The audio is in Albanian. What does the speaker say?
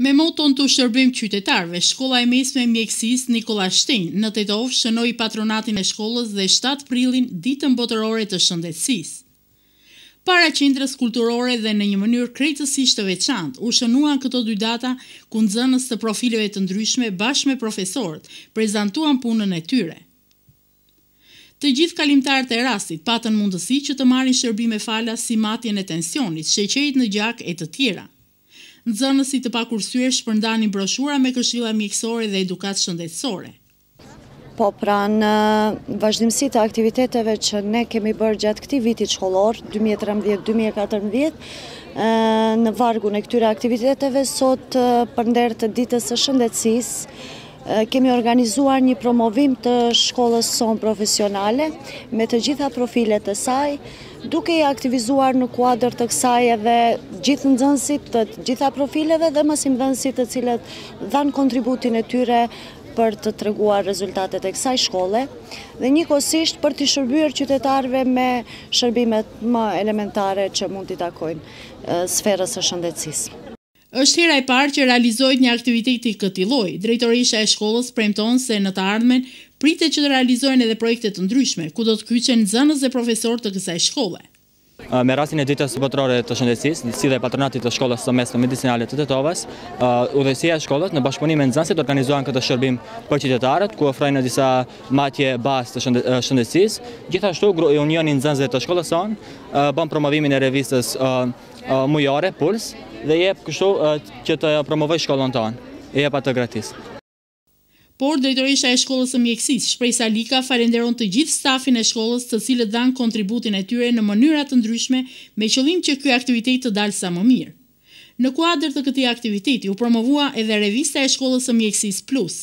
Me moton të shërbim qytetarve, shkolla e mesme mjekësis Nikola Shtin në të të ofë shënoj patronatin e shkollës dhe 7 prilin ditën botërore të shëndetsis. Para qindrës kulturore dhe në një mënyrë krejtësisht të veçant, u shënuan këto dy data ku të profilëve të ndryshme bashkë me profesorët, prezentuan punën e tyre. Të gjithë kalimtarë të rastit patën mundësi që të marin shërbime falas si matjen e tensionit, sheqerit në gjak e të tjera nxënësi të pakursyer shpërndani broshura me këshilla mjekësore dhe edukat shëndetësore. Po pra në vazhdimësi të aktiviteteve që ne kemi bërë gjatë këti viti qëllor, 2013-2014, në vargun e këtyre aktiviteteve, sot për ndertë ditës e shëndetsis, kemi organizuar një promovim të shkollës son profesionale me të gjitha profilet të saj, duke i aktivizuar në kuadrë të kësaj edhe gjithë në dënsit të gjitha profileve dhe mësim dënsit të cilët dhanë kontributin e tyre për të treguar rezultatet e kësaj shkolle dhe një kosisht për të shërbyrë qytetarve me shërbimet më elementare që mund të takojnë sferës e shëndecisë është hera e parë që realizohet një aktivitet i këtij lloji. Drejtorisha e shkollës premton se në të ardhmen pritet që të realizohen edhe projekte të ndryshme, ku do të kryqen zënës dhe profesor të kësaj shkolle. Me rastin e ditës botërore të shëndetësisë, si dhe patronatit të shkollës së mesme medicinalit të Tetovës, udhësia e shkollës në bashkëpunim me nxënësit organizuan këtë shërbim për qytetarët, ku ofrojnë disa matje bazë të shëndetësisë. Gjithashtu unioni i të shkollës son bën promovimin e revistës mujore Puls, dhe jep kështu që të promovoj shkollon të anë, e jep atë gratis. Por, drejtorisha e shkollës e mjekësis, Shprej Salika, farenderon të gjithë stafin e shkollës të cilët dhanë kontributin e tyre në mënyrat të ndryshme me qëllim që kjo aktivitet të dalë sa më mirë. Në kuadrë të këti aktiviteti, u promovua edhe revista e shkollës e mjekësis plus.